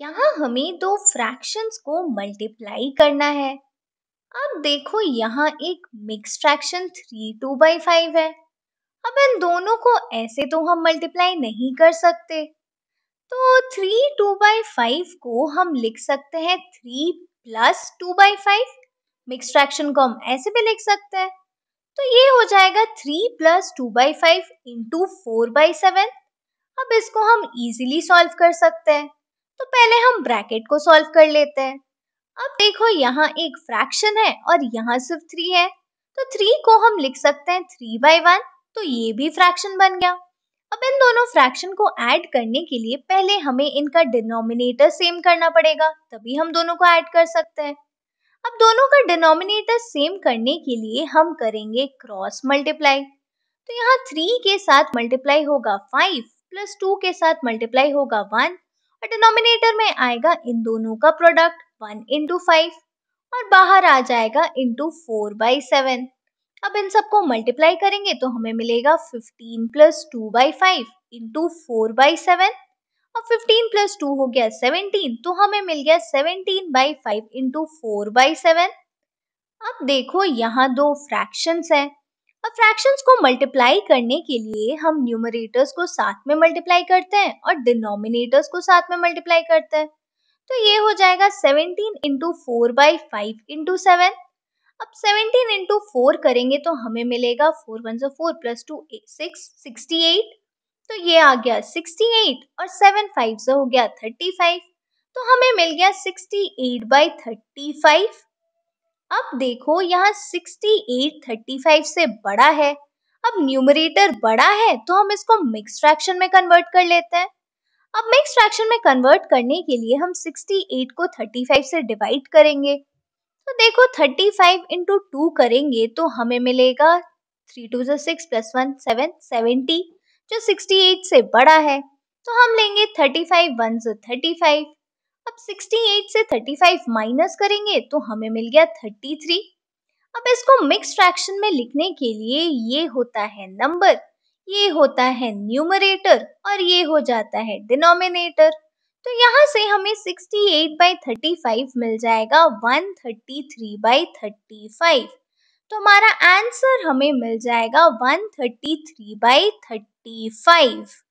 यहाँ हमें दो फ्रैक्शंस को मल्टीप्लाई करना है अब देखो यहाँ एक mix fraction three two by five है अब इन दोनों को ऐसे तो हम मल्टीप्लाई नहीं कर सकते तो थ्री टू बाई फाइव को हम लिख सकते हैं three plus two by five mix fraction को हम ऐसे भी लिख सकते हैं तो ये हो जाएगा three plus two by five into four by seven अब इसको हम इजीली सॉल्व कर सकते हैं तो पहले हम ब्रैकेट को सॉल्व कर लेते हैं अब देखो यहाँ एक फ्रैक्शन है और यहाँ सिर्फ थ्री है तो थ्री को हम लिख सकते हैं थ्री बाई वन तो ये भी फ्रैक्शन बन गया अब इन दोनों फ्रैक्शन को ऐड करने के लिए पहले हमें इनका डिनोमिनेटर सेम करना पड़ेगा तभी हम दोनों को ऐड कर सकते हैं अब दोनों का डिनोमिनेटर सेम करने के लिए हम करेंगे क्रॉस मल्टीप्लाई तो यहाँ थ्री के साथ मल्टीप्लाई होगा फाइव प्लस टू के साथ मल्टीप्लाई होगा वन और डिनोमिनेटर में आएगा इन दोनों का प्रोडक्ट वन इंटू फाइव और बाहर आ जाएगा इंटू फोर बाई सेवन अब इन सबको मल्टीप्लाई करेंगे तो हमें मिलेगा fifteen plus two by five into four by seven अब फिफ्टीन प्लस टू हो गया सेवनटीन तो हमें मिल गया seventeen by five into four by seven अब देखो यहाँ दो फ्रैक्शंस हैं अब फ्रैक्शंस को मल्टीप्लाई करने के लिए हम न्यूमरेटर्स को साथ में मल्टीप्लाई करते हैं और डिनोमिनेटर्स को साथ में मल्टीप्लाई करते हैं तो ये हो जाएगा 17 into four by five into seven अब 17 इंटू फोर करेंगे तो हमें मिलेगा फोर वन जो four plus two six sixty eight तो ये आ गया 68 और सेवन फाइव जो हो गया 35 तो हमें मिल गया 68 एट बाई थर्टी फाइव अब देखो यहाँ थर्टी फाइव से बड़ा है अब न्यूमरेटर बड़ा है तो हम इसको मिक्स फ्रैक्शन में कन्वर्ट कर लेते हैं अब मिक्स फ्रैक्शन में कन्वर्ट करने के लिए हम 68 को 35 से डिवाइड करेंगे तो देखो 35 फाइव इंटू टू करेंगे तो हमें मिलेगा थ्री टू जो six plus one seven seventy जो 68 से बड़ा है तो हम लेंगे 35 वन जो थर्टी फाइव अब 68 से 35 माइनस करेंगे तो हमें मिल गया 33 अब इसको मिक्स फ्रैक्शन में लिखने के लिए ये होता है नंबर ये होता है न्यूमरेटर और ये हो जाता है डिनोमिनेटर तो यहाँ से हमें 68 बाई थर्टी मिल जाएगा 133 थर्टी थ्री बाई थर्टी तो हमारा आंसर हमें मिल जाएगा 133 थर्टी थ्री बाई थर्टी